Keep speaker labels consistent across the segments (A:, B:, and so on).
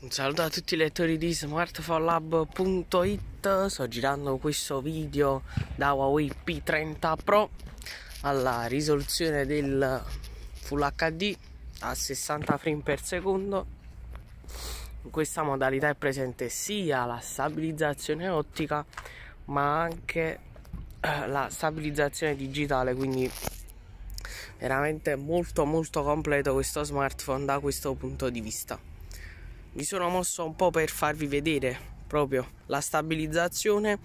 A: Un saluto a tutti i lettori di smartphonelab.it Sto girando questo video da Huawei P30 Pro alla risoluzione del Full HD a 60 frame per secondo In questa modalità è presente sia la stabilizzazione ottica ma anche eh, la stabilizzazione digitale quindi veramente molto molto completo questo smartphone da questo punto di vista mi sono mosso un po' per farvi vedere proprio la stabilizzazione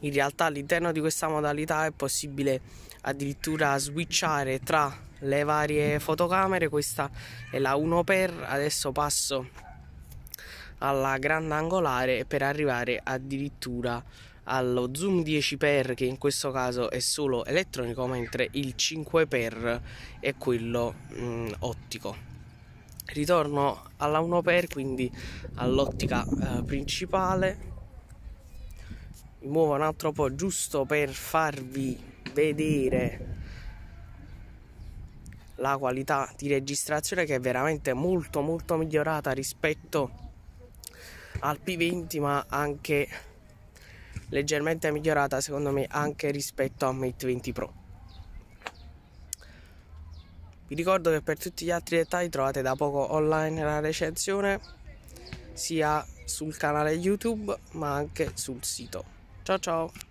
A: in realtà all'interno di questa modalità è possibile addirittura switchare tra le varie fotocamere questa è la 1x adesso passo alla grande angolare per arrivare addirittura allo zoom 10x che in questo caso è solo elettronico mentre il 5x è quello mh, mm, ottico ritorno alla 1 per quindi all'ottica eh, principale mi muovo un altro po' giusto per farvi vedere la qualità di registrazione che è veramente molto molto migliorata rispetto al P20 ma anche leggermente migliorata secondo me anche rispetto a Mate 20 Pro vi ricordo che per tutti gli altri dettagli trovate da poco online la recensione sia sul canale YouTube ma anche sul sito. Ciao ciao!